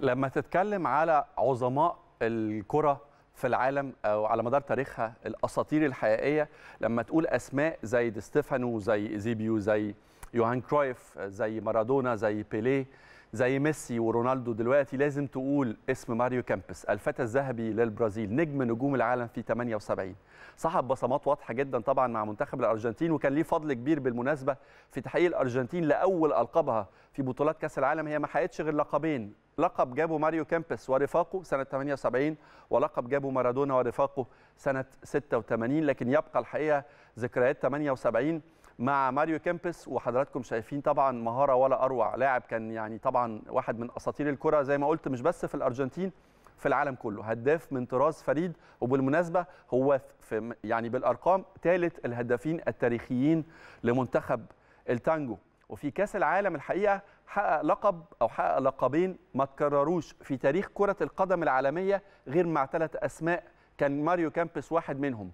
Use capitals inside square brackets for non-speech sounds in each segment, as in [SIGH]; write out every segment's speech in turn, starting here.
لما تتكلم على عظماء الكره في العالم او على مدار تاريخها الاساطير الحقيقيه لما تقول اسماء زي دي ستيفانو زي ايزيبيو زي يوهان كرويف زي مارادونا زي بيليه زي ميسي ورونالدو دلوقتي لازم تقول اسم ماريو كامبس الفتى الذهبي للبرازيل نجم نجوم العالم في 78 صاحب بصمات واضحه جدا طبعا مع منتخب الارجنتين وكان ليه فضل كبير بالمناسبه في تحقيق الارجنتين لاول القابها في بطولات كاس العالم هي ما حققتش غير لقبين لقب جابه ماريو كامبس ورفاقه سنة 78 ولقب جابه مارادونا ورفاقه سنة 86 لكن يبقى الحقيقة ذكريات 78 مع ماريو كامبس وحضراتكم شايفين طبعا مهارة ولا أروع لاعب كان يعني طبعا واحد من أساطير الكرة زي ما قلت مش بس في الأرجنتين في العالم كله هداف من طراز فريد وبالمناسبة هو في يعني بالأرقام ثالث الهدافين التاريخيين لمنتخب التانجو وفي كاس العالم الحقيقه حقق لقب او حقق لقبين ما تكرروش في تاريخ كره القدم العالميه غير مع ثلاث اسماء كان ماريو كامبس واحد منهم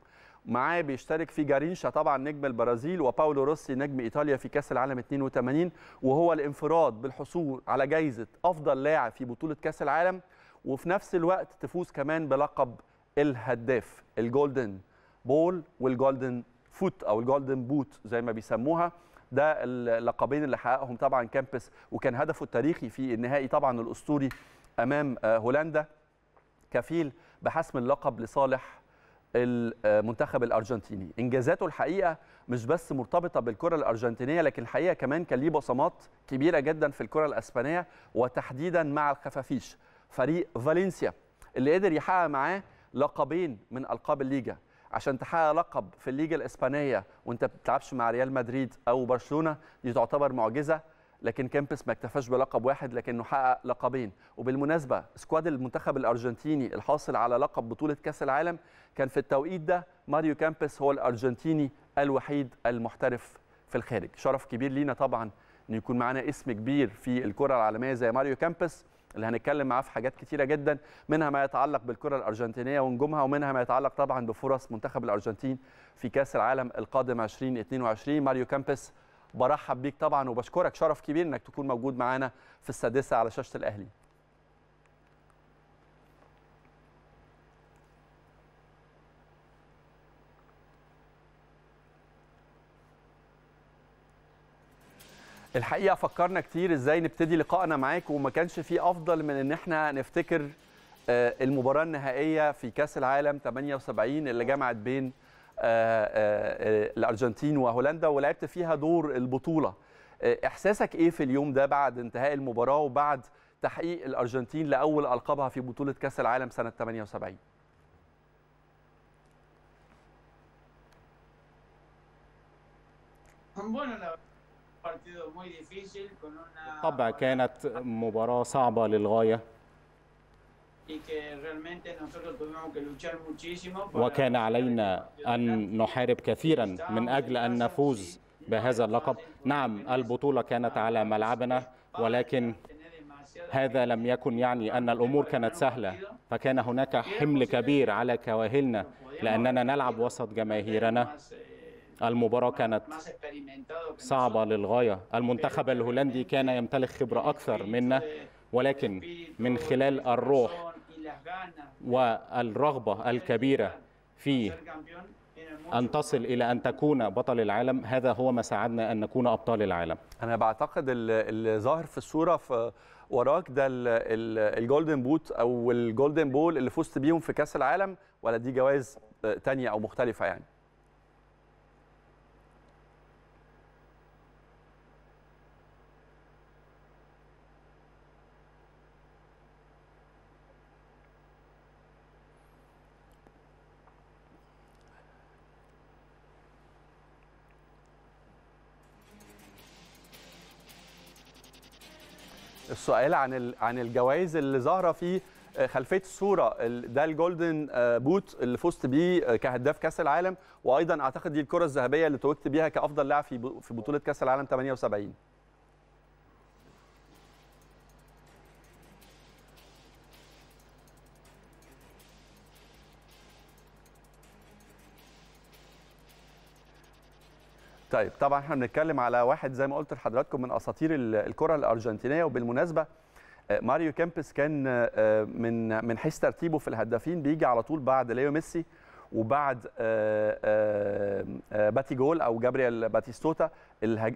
معاه بيشترك في جارينشا طبعا نجم البرازيل وباولو روسي نجم ايطاليا في كاس العالم 82 وهو الانفراد بالحصول على جائزه افضل لاعب في بطوله كاس العالم وفي نفس الوقت تفوز كمان بلقب الهداف الجولدن بول والجولدن فوت او الجولدن بوت زي ما بيسموها ده اللقبين اللي حققهم طبعا كامبس وكان هدفه التاريخي في النهائي طبعا الاسطوري امام آه، هولندا كفيل بحسم اللقب لصالح المنتخب الارجنتيني انجازاته الحقيقه مش بس مرتبطه بالكره الارجنتينيه لكن الحقيقه كمان كان ليه بصمات كبيره جدا في الكره الاسبانيه وتحديدا مع الخفافيش فريق فالنسيا اللي قدر يحقق معاه لقبين من القاب الليجا عشان تحقق لقب في الليجا الاسبانيه وانت بتلعبش مع ريال مدريد او برشلونه دي تعتبر معجزه لكن كامبس ما اكتفاش بلقب واحد لكنه حقق لقبين وبالمناسبه سكواد المنتخب الارجنتيني الحاصل على لقب بطوله كاس العالم كان في التوقيت ده ماريو كامبس هو الارجنتيني الوحيد المحترف في الخارج شرف كبير لينا طبعا ان يكون معانا اسم كبير في الكره العالميه زي ماريو كامبس اللي هنتكلم معاه في حاجات كتيره جدا منها ما يتعلق بالكره الارجنتينيه ونجومها ومنها ما يتعلق طبعا بفرص منتخب الارجنتين في كاس العالم القادم 2022 ماريو كامبس برحب بيك طبعا وبشكرك شرف كبير انك تكون موجود معانا في السادسه على شاشه الاهلي الحقيقه فكرنا كتير ازاي نبتدي لقائنا معاك وما كانش في افضل من ان احنا نفتكر آه، المباراه النهائيه في كاس العالم 78 اللي جمعت بين آه، آه، الارجنتين وهولندا ولعبت فيها دور البطوله احساسك ايه في اليوم ده بعد انتهاء المباراه وبعد تحقيق الارجنتين لاول القابها في بطوله كاس العالم سنه 78 Bueno, la بالطبع كانت مباراة صعبة للغاية وكان علينا أن نحارب كثيرا من أجل أن نفوز بهذا اللقب نعم البطولة كانت على ملعبنا ولكن هذا لم يكن يعني أن الأمور كانت سهلة فكان هناك حمل كبير على كواهلنا لأننا نلعب وسط جماهيرنا المباراة كانت صعبة للغاية المنتخب الهولندي كان يمتلك خبرة أكثر منا ولكن من خلال الروح والرغبة الكبيرة في أن تصل إلى أن تكون بطل العالم هذا هو ما ساعدنا أن نكون أبطال العالم أنا بعتقد الظاهر في الصورة في وراك ده الجولدن بوت أو الجولدن بول اللي فزت بيهم في كأس العالم ولا دي جوائز تانية أو مختلفة يعني السؤال عن عن الجوائز اللي ظاهره في خلفيه الصوره ده الجولدن بوت اللي فزت بيه كهداف كاس العالم وايضا اعتقد دي الكره الذهبيه اللي توجت بيها كافضل لاعب في بطوله كاس العالم 78 طيب طبعا احنا بنتكلم على واحد زي ما قلت لحضراتكم من اساطير الكره الارجنتينيه وبالمناسبه آه، ماريو كامبس كان آه، من من حيث ترتيبه في الهدافين بيجي على طول بعد ليو ميسي وبعد آه، باتي جول او جابرييل باتيستوتا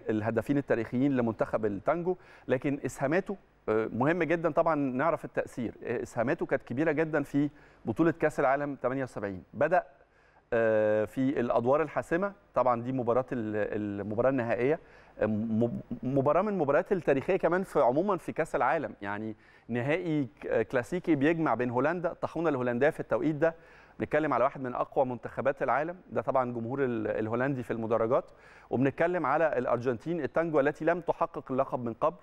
الهدافين التاريخيين لمنتخب التانجو لكن اسهاماته مهم جدا طبعا نعرف التاثير اسهاماته كانت كبيره جدا في بطوله كاس العالم 78 بدا آه، في الادوار الحاسمه طبعا دي مباراه المباراه النهائيه مباراه من المباريات التاريخيه كمان في عموما في كاس العالم يعني نهائي كلاسيكي بيجمع بين هولندا الطاحونه الهولنديه في التوقيت ده بنتكلم على واحد من اقوى منتخبات العالم ده طبعا جمهور الهولندي في المدرجات وبنتكلم على الارجنتين التانجو التي لم تحقق اللقب من قبل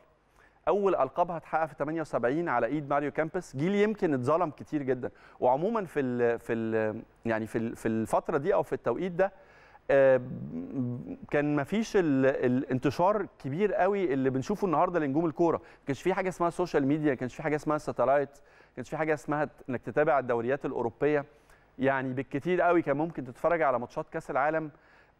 اول القاب هتحقق في 78 على ايد ماريو كامبس جيل يمكن اتظلم كتير جدا وعموما في الـ في الـ يعني في في الفتره دي او في التوقيت ده آه، كان مفيش الانتشار كبير قوي اللي بنشوفه النهارده لنجوم الكوره ما كانش في حاجه اسمها سوشيال ميديا ما كانش في حاجه اسمها ساتلايت ما كانش في حاجه اسمها انك تتابع الدوريات الاوروبيه يعني بالكتير قوي كان ممكن تتفرج على ماتشات كاس العالم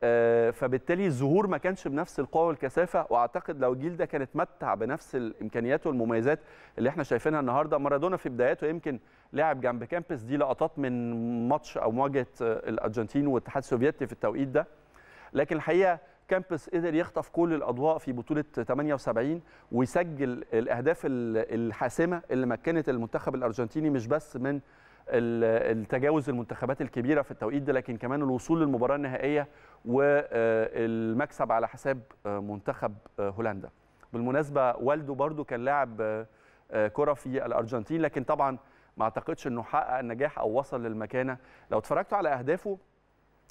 آه، فبالتالي الظهور ما كانش بنفس القوه والكثافه واعتقد لو الجيل ده كان اتمتع بنفس الامكانيات والمميزات اللي احنا شايفينها النهارده مارادونا في بداياته يمكن لعب جنب كامبس دي لقطات من ماتش او مواجهه الارجنتين والاتحاد السوفيتي في التوقيت ده لكن الحقيقه كامبس قدر يخطف كل الاضواء في بطوله 78 ويسجل الاهداف الحاسمه اللي مكنت المنتخب الارجنتيني مش بس من التجاوز المنتخبات الكبيره في التوقيت ده لكن كمان الوصول للمباراه النهائيه والمكسب على حساب آه، منتخب آه، هولندا بالمناسبه والده برده كان لاعب آه، كره في الارجنتين لكن طبعا ما اعتقدش انه حقق النجاح او وصل للمكانه لو اتفرجتوا على اهدافه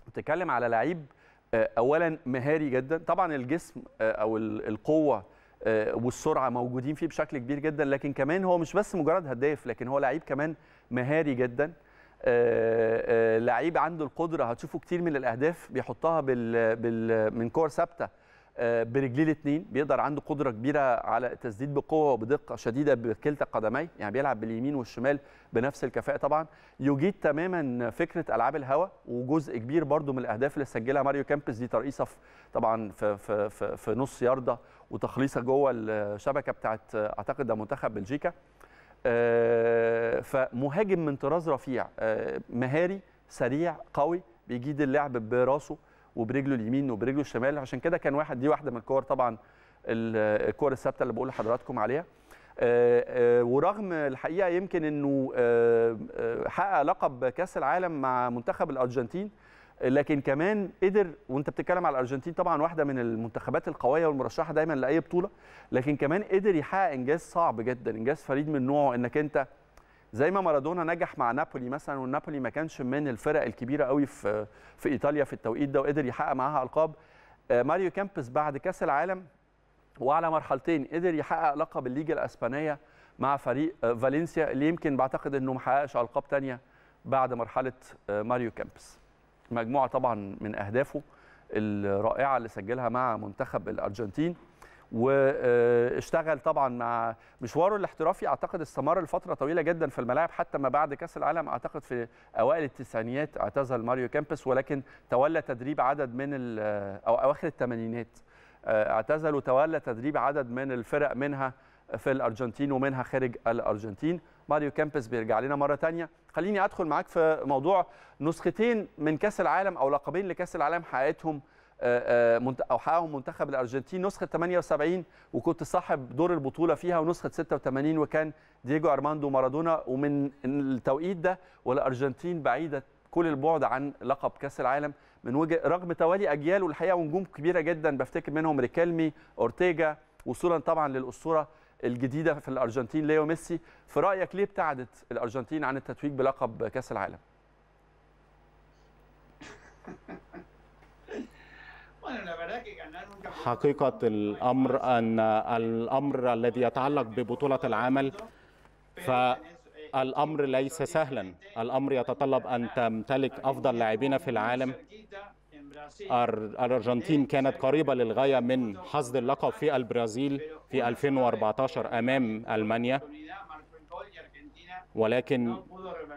بتتكلم على لعيب اولا مهاري جدا طبعا الجسم او القوه آه، والسرعه موجودين فيه بشكل كبير جدا لكن كمان هو مش بس مجرد هداف لكن هو لعيب كمان مهاري جدا آه، آه، لعيب عنده القدره هتشوفوا كتير من الاهداف بيحطها بال, بال من كور ثابته برجليه الاثنين بيقدر عنده قدره كبيره على التسديد بقوه وبدقه شديده بكلتا قدميه يعني بيلعب باليمين والشمال بنفس الكفاءه طبعا يجيد تماما فكره العاب الهواء وجزء كبير برده من الاهداف اللي سجلها ماريو كامبس دي ترقيصه طبعا في في في, في نص يارده وتخليصه جوه الشبكه بتاعت اعتقد ده منتخب بلجيكا آه، فمهاجم من طراز رفيع آه، مهاري سريع قوي بيجيد اللعب براسه وبرجله اليمين وبرجله الشمال عشان كده كان واحد دي واحده من الكور طبعا الكور الثابته اللي بقول لحضراتكم عليها آه، ورغم الحقيقه يمكن انه حقق لقب كاس العالم مع منتخب الارجنتين لكن كمان قدر وانت بتتكلم على الارجنتين طبعا واحده من المنتخبات القويه والمرشحه دايما لاي بطوله لكن كمان قدر يحقق انجاز صعب جدا انجاز فريد من نوعه انك انت زي ما مارادونا نجح مع نابولي مثلا والنابولي ما كانش من الفرق الكبيره قوي في في ايطاليا في التوقيت ده وقدر يحقق معاها القاب آه، ماريو كامبس بعد كاس العالم وعلى مرحلتين قدر يحقق لقب الليجا الاسبانيه مع فريق آه، فالنسيا اللي يمكن بعتقد انه ما حققش القاب ثانيه بعد مرحله آه، ماريو كامبس مجموعه طبعا من اهدافه الرائعه اللي سجلها مع منتخب الارجنتين واشتغل طبعا مع مشواره الاحترافي اعتقد استمر لفتره طويله جدا في الملاعب حتى ما بعد كاس العالم اعتقد في اوائل التسعينيات اعتزل ماريو كامبس ولكن تولى تدريب عدد من او اواخر الثمانينات آه، اعتزل وتولى تدريب عدد من الفرق منها في الارجنتين ومنها خارج الارجنتين ماريو كامبس بيرجع لنا مره ثانيه خليني ادخل معاك في موضوع نسختين من كاس العالم او لقبين لكاس العالم حققتهم آه، آه، او حققهم منتخب الارجنتين نسخه 78 وكنت صاحب دور البطوله فيها ونسخه 86 وكان دييجو ارماندو مارادونا ومن التوقيت ده والارجنتين بعيده كل البعد عن لقب كاس العالم من وجه رغم توالي اجيال والحقيقه ونجوم كبيره جدا بفتكر منهم ريكالمي اورتيجا وصولا طبعا للاسطوره الجديده في الارجنتين ليو ميسي في رايك ليه ابتعدت الارجنتين عن التتويج بلقب كاس العالم حقيقه الامر ان الامر الذي يتعلق ببطوله العمل ف الامر ليس سهلا الامر يتطلب ان تمتلك افضل لاعبين في العالم الأرجنتين كانت قريبة للغاية من حصد اللقب في البرازيل في 2014 أمام ألمانيا ولكن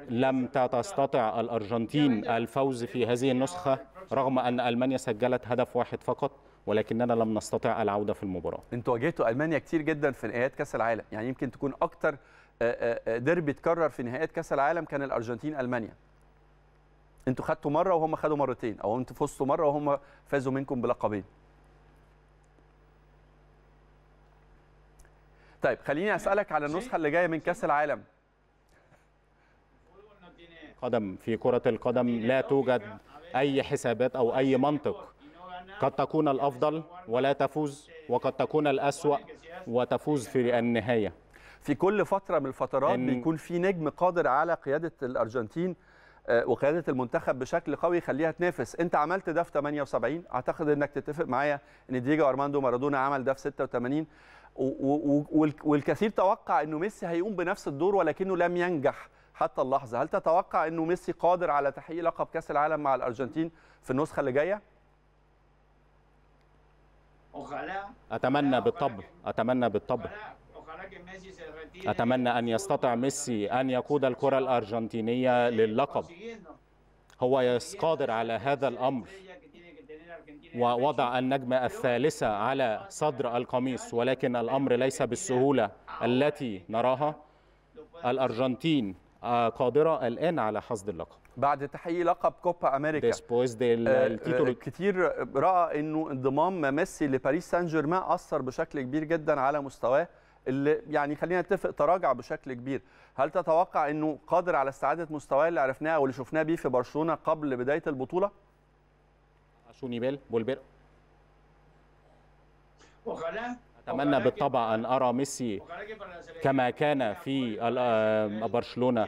لم تستطع الأرجنتين الفوز في هذه النسخة رغم أن ألمانيا سجلت هدف واحد فقط ولكننا لم نستطع العودة في المباراة انتوا واجهتوا ألمانيا كتير جدا في نهائيات كأس العالم يعني يمكن تكون أكتر ديربي تكرر في نهائيات كأس العالم كان الأرجنتين ألمانيا انتوا خدتوا مره وهم خدوا مرتين او انتوا فزتوا مره وهم فازوا منكم بلقبين طيب خليني اسالك على النسخه اللي جايه من كاس العالم قدم في كره القدم لا توجد اي حسابات او اي منطق قد تكون الافضل ولا تفوز وقد تكون الاسوا وتفوز في النهايه في كل فتره من الفترات بيكون في نجم قادر على قياده الارجنتين آه، وقياده المنتخب بشكل قوي يخليها تنافس انت عملت ده في 78 اعتقد انك تتفق معايا ان ديجا ارماندو مارادونا عمل ده في 86 والكثير توقع انه ميسي هيقوم بنفس الدور ولكنه لم ينجح حتى اللحظه هل تتوقع انه ميسي قادر على تحقيق لقب كاس العالم مع الارجنتين في النسخه اللي جايه اتمنى بالطبع اتمنى بالطبع أتمنى أن يستطع ميسي أن يقود الكرة الأرجنتينية للقب هو قادر على هذا الأمر ووضع النجمة الثالثة على صدر القميص ولكن الأمر ليس بالسهولة التي نراها الأرجنتين آه، قادرة الآن على حصد اللقب بعد تحقيق لقب كوبا امريكا آه، آه، كتير راى انه انضمام ميسي لباريس سان جيرمان اثر بشكل كبير جدا على مستواه اللي يعني خلينا نتفق تراجع بشكل كبير هل تتوقع انه قادر على استعاده مستواه اللي عرفناه او اللي شفناه بيه في برشلونه قبل بدايه البطوله شونيبال بولبير اتمنى بالطبع ان ارى ميسي كما كان في آه، برشلونه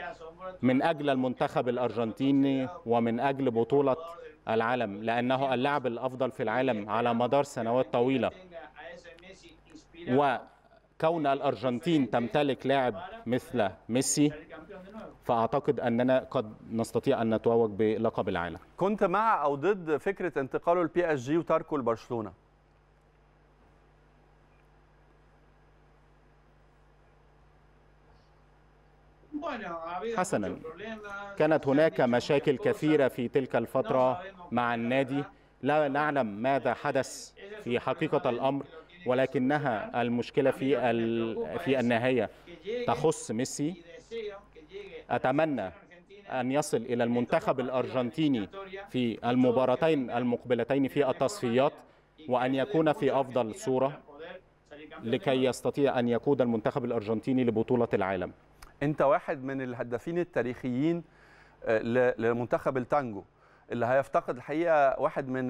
من اجل المنتخب الارجنتيني ومن اجل بطوله العالم لانه اللاعب الافضل في العالم على مدار سنوات طويله و كون الارجنتين تمتلك لاعب مثل ميسي فاعتقد اننا قد نستطيع ان نتوج بلقب العالم كنت مع او ضد فكره انتقاله للبي اس جي وتركه لبرشلونه حسنا كانت هناك مشاكل كثيره في تلك الفتره مع النادي لا نعلم ماذا حدث في حقيقه الامر ولكنها المشكلة في في النهاية تخص ميسي أتمنى أن يصل إلى المنتخب الأرجنتيني في المباراتين المقبلتين في التصفيات وأن يكون في أفضل صورة لكي يستطيع أن يقود المنتخب الأرجنتيني لبطولة العالم أنت واحد من الهدافين التاريخيين آه، لمنتخب التانجو اللي هيفتقد الحقيقه واحد من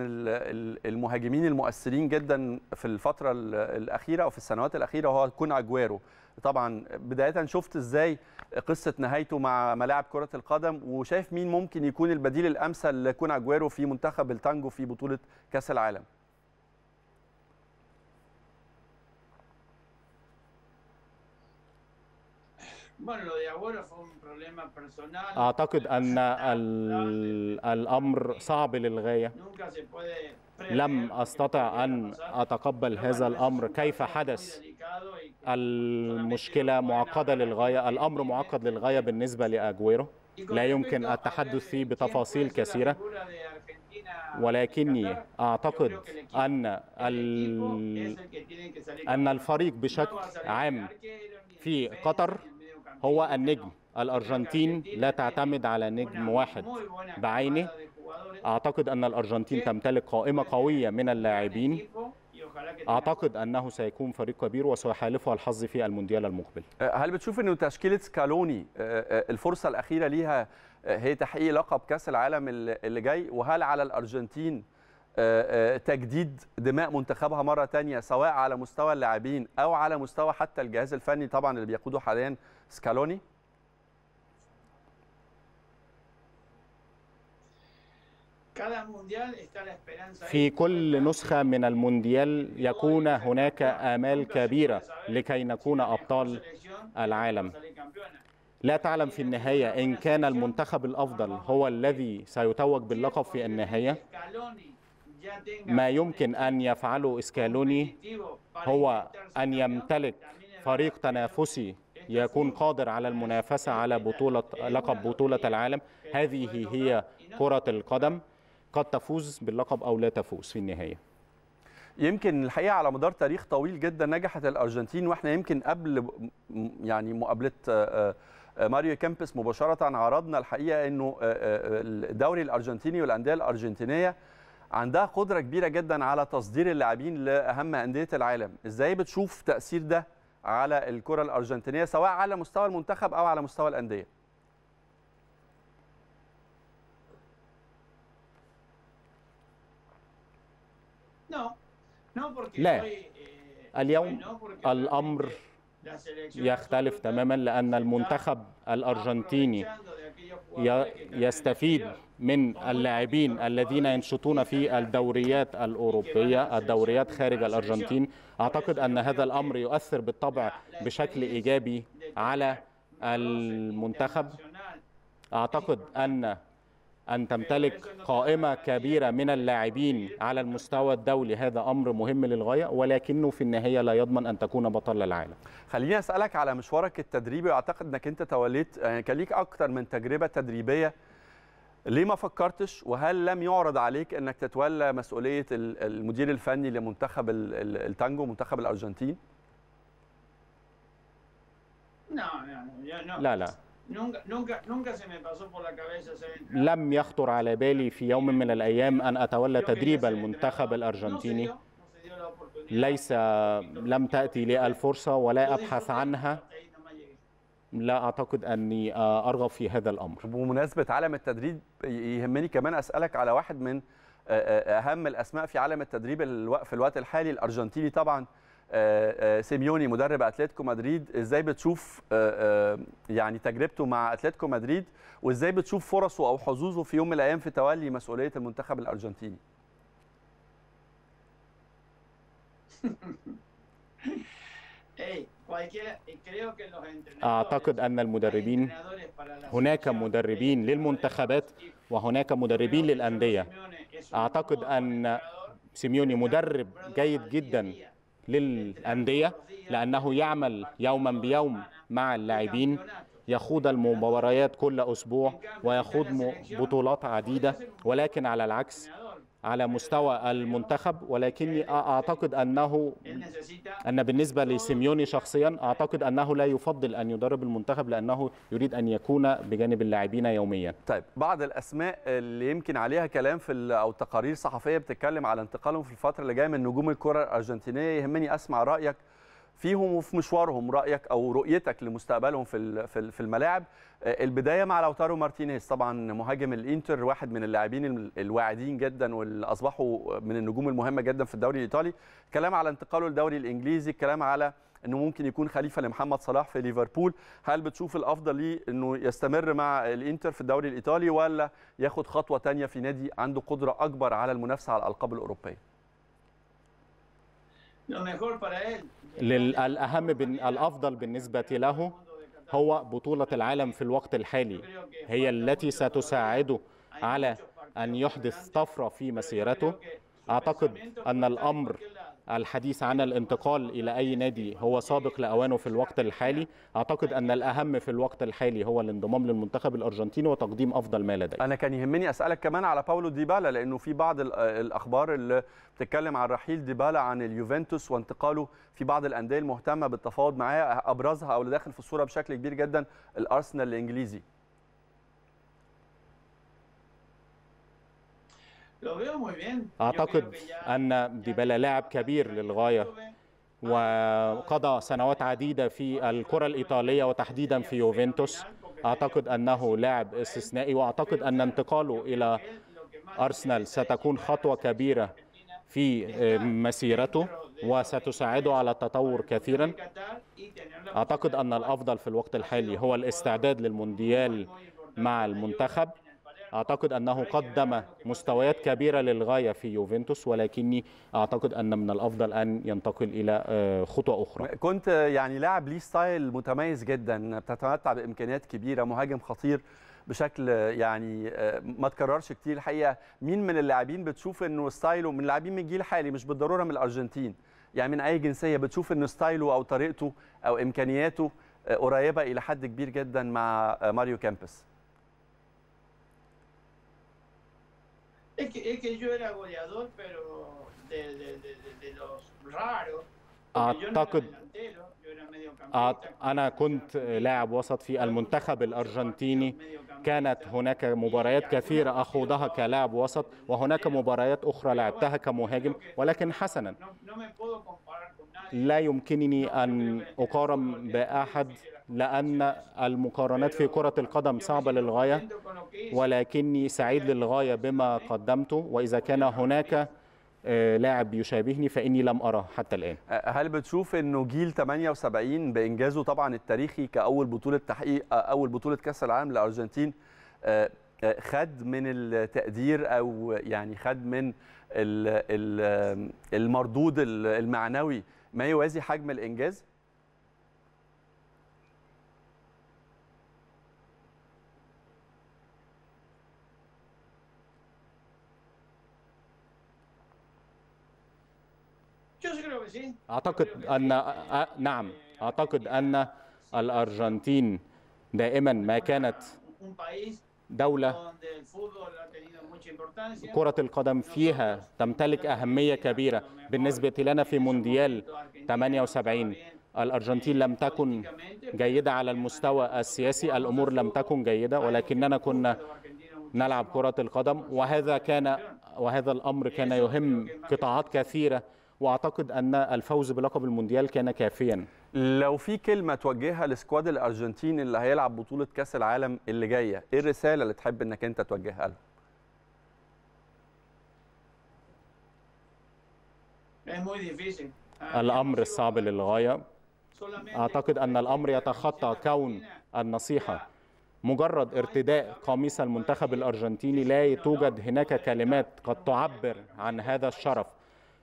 المهاجمين المؤثرين جدا في الفتره الاخيره او في السنوات الاخيره هو كون اجويرو طبعا بدايه شفت ازاي قصه نهايته مع ملاعب كره القدم وشايف مين ممكن يكون البديل الامثل لكون اجويرو في منتخب التانجو في بطوله كاس العالم Ah, uh, أعتقد أن الأمر صعب للغاية لم أستطع أن أتقبل هذا الأمر كيف حدث المشكلة معقدة للغاية الأمر معقد للغاية بالنسبة لأجويرو لا يمكن التحدث فيه بتفاصيل كثيرة ولكني أعتقد أن أن الفريق بشكل عام في قطر هو النجم الأرجنتين لا تعتمد على نجم واحد بعينه أعتقد أن الأرجنتين تمتلك قائمة قوية من اللاعبين اعتقد انه سيكون فريق كبير وسيحالفه الحظ في المونديال المقبل أه، هل بتشوف انه تشكيله سكالوني أه، أه، الفرصه الاخيره ليها هي تحقيق لقب كاس العالم اللي جاي وهل على الارجنتين تجديد دماء منتخبها مره ثانيه سواء على مستوى اللاعبين او على مستوى حتى الجهاز الفني طبعا اللي بيقوده حاليا سكالوني في كل نسخة من المونديال يكون هناك آمال كبيرة لكي نكون أبطال العالم لا تعلم في النهاية إن كان المنتخب الأفضل هو الذي سيتوج باللقب في النهاية ما يمكن أن يفعله إسكالوني هو أن يمتلك فريق تنافسي يكون قادر على المنافسة على بطولة لقب بطولة العالم هذه هي كرة القدم قد تفوز باللقب أو لا تفوز في النهاية يمكن الحقيقه على مدار تاريخ طويل جدا نجحت الارجنتين واحنا يمكن قبل يعني مقابله آه، آه، ماريو كامبس مباشره عرضنا الحقيقه انه آه، الدوري الارجنتيني والانديه الارجنتينيه عندها قدره كبيره جدا على تصدير اللاعبين لاهم انديه العالم ازاي بتشوف تاثير ده على الكره الارجنتينيه سواء على مستوى المنتخب او على مستوى الانديه لا eh, اليوم الامر يختلف تماما لأن المنتخب الأرجنتيني يستفيد من اللاعبين الذين ينشطون في الدوريات الأوروبية الدوريات خارج الأرجنتين أعتقد أن هذا الأمر يؤثر بالطبع بشكل إيجابي على المنتخب أعتقد أن أن تمتلك قائمة كبيرة من اللاعبين على المستوى الدولي هذا أمر مهم للغاية ولكنه في النهاية لا يضمن أن تكون بطل العالم خليني أسألك على مشوارك التدريبي وأعتقد أنك أنت توليت يعني كان ليك أكثر من تجربة تدريبية ليه ما فكرتش وهل لم يعرض عليك أنك تتولى مسؤولية المدير الفني لمنتخب التانجو منتخب الأرجنتين؟ نعم، يعني، يعني، نعم. لا لا لم يخطر على بالي في يوم من الأيام أن أتولى تدريب المنتخب الأرجنتيني ليس لم تأتي لي الفرصة ولا أبحث عنها لا أعتقد أني آه، أرغب في هذا الأمر بمناسبة عالم التدريب يهمني كمان أسألك على واحد من آه، آه، أهم الأسماء في عالم التدريب في الوقت الحالي الأرجنتيني طبعاً سيميوني مدرب اتلتيكو مدريد ازاي بتشوف آه، آه، يعني تجربته مع اتلتيكو مدريد وازاي بتشوف فرصه او حظوظه في يوم من الايام في تولي مسؤوليه المنتخب الارجنتيني [LAUGHS] إيه، أعتقد أن المدربين هناك مدربين للمنتخبات وهناك مدربين للأندية أعتقد أن سيميوني مدرب جيد جدا للأندية لأنه يعمل يوما بيوم مع اللاعبين يخوض المباريات كل أسبوع ويخوض بطولات عديدة ولكن على العكس على مستوى المنتخب ولكني أعتقد أنه أن بالنسبة لسيميوني شخصيا أعتقد أنه لا يفضل أن يدرب المنتخب لأنه يريد أن يكون بجانب اللاعبين يوميا طيب بعض الأسماء اللي يمكن عليها كلام في أو تقارير صحفية بتتكلم على انتقالهم في الفترة اللي جاية من نجوم الكرة الأرجنتينية يهمني أسمع رأيك فيهم وفي مشوارهم رايك او رؤيتك لمستقبلهم في في الملاعب آه، البدايه مع لوتارو مارتينيز طبعا مهاجم الانتر واحد من اللاعبين الواعدين جدا واللي اصبحوا من النجوم المهمه جدا في الدوري الايطالي كلام على انتقاله للدوري الانجليزي كلام على انه ممكن يكون خليفه لمحمد صلاح في ليفربول هل بتشوف الافضل ليه انه يستمر مع الانتر في الدوري الايطالي ولا ياخد خطوه ثانيه في نادي عنده قدره اكبر على المنافسه على الالقاب الاوروبيه للأهم بن... الأفضل بالنسبة له هو بطولة العالم في الوقت الحالي هي التي ستساعده على أن يحدث طفرة في مسيرته أعتقد أن الأمر الحديث عن الانتقال إلى أي نادي هو سابق لأوانه في الوقت الحالي أعتقد أن الأهم في الوقت الحالي هو الانضمام للمنتخب الأرجنتيني وتقديم أفضل ما لديه أنا كان يهمني أسألك كمان على باولو ديبالا لأنه في بعض الأخبار اللي بتتكلم عن رحيل ديبالا عن اليوفنتوس وانتقاله في بعض الأندية المهتمة بالتفاوض معاه أبرزها أو اللي داخل في الصورة بشكل كبير جدا الأرسنال الإنجليزي أعتقد أن ديبالا لاعب كبير للغاية وقضى سنوات عديدة في الكرة الإيطالية وتحديدا في يوفنتوس أعتقد أنه لاعب استثنائي وأعتقد أن انتقاله إلى أرسنال ستكون خطوة كبيرة في آه، مسيرته وستساعده على التطور كثيرا أعتقد أن الأفضل في الوقت الحالي هو الاستعداد للمونديال مع المنتخب أعتقد أنه قدم مستويات كبيرة للغاية في يوفنتوس ولكني أعتقد أن من الأفضل أن ينتقل إلى آه، خطوة أخرى كنت يعني لاعب ليه ستايل متميز جدا بتتمتع بإمكانيات كبيرة مهاجم خطير بشكل يعني آه، ما تكررش كتير الحقيقه مين من اللاعبين بتشوف انه ستايله من اللاعبين من الجيل الحالي مش بالضروره من الارجنتين يعني من اي جنسيه بتشوف ان ستايله او طريقته او امكانياته آه، قريبه الى حد كبير جدا مع ماريو كامبس Es que, es que yo era goleador, pero de, de, de, de los raros. اعتقد انا كنت لاعب وسط في المنتخب الارجنتيني كانت هناك مباريات كثيره اخوضها كلاعب وسط وهناك مباريات اخرى لعبتها كمهاجم ولكن حسنا لا يمكنني ان اقارن باحد لأن المقارنات في كرة القدم صعبة للغاية ولكني سعيد للغاية بما قدمته وإذا كان هناك آه، لاعب يشابهني فاني لم اره حتى الان أه، هل بتشوف انه جيل 78 بانجازه طبعا التاريخي كاول بطوله تحقيق آه، اول بطوله كاس العالم للارجنتين خد من التقدير او يعني خد من المردود المعنوي ما يوازي حجم الانجاز اعتقد ان نعم اعتقد ان الارجنتين دائما ما كانت دولة كرة القدم فيها تمتلك أهمية كبيرة بالنسبة لنا في مونديال 78 الأرجنتين لم تكن جيدة على المستوى السياسي الأمور لم تكن جيدة ولكننا كنا نلعب كرة القدم وهذا كان وهذا الأمر كان يهم قطاعات كثيرة واعتقد ان الفوز بلقب المونديال كان كافيا لو في كلمه توجهها لسكواد الارجنتين اللي هيلعب بطوله كاس العالم اللي جايه ايه الرساله اللي تحب انك انت توجهها لهم الامر صعب للغايه اعتقد ان الامر يتخطى كون النصيحه مجرد ارتداء قميص المنتخب الارجنتيني لا توجد هناك كلمات قد تعبر عن هذا الشرف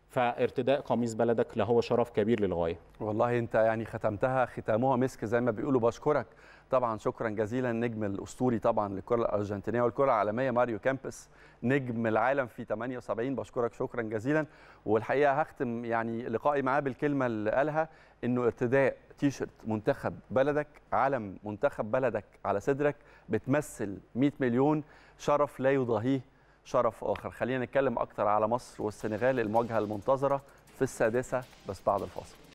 فارتداء قميص بلدك لهو شرف كبير للغايه والله انت يعني ختمتها ختامها مسك زي ما بيقولوا بشكرك طبعا شكرا جزيلا النجم الاسطوري طبعا للكره الارجنتينيه والكره العالميه ماريو كامبس نجم العالم في 78 بشكرك شكرا جزيلا والحقيقه هختم يعني لقائي معاه بالكلمه اللي قالها انه ارتداء تيشرت منتخب بلدك علم منتخب بلدك على صدرك بتمثل 100 مليون شرف لا يضاهيه شرف آخر خلينا نتكلم أكتر على مصر والسنغال المواجهة المنتظرة في السادسة بس بعد الفاصل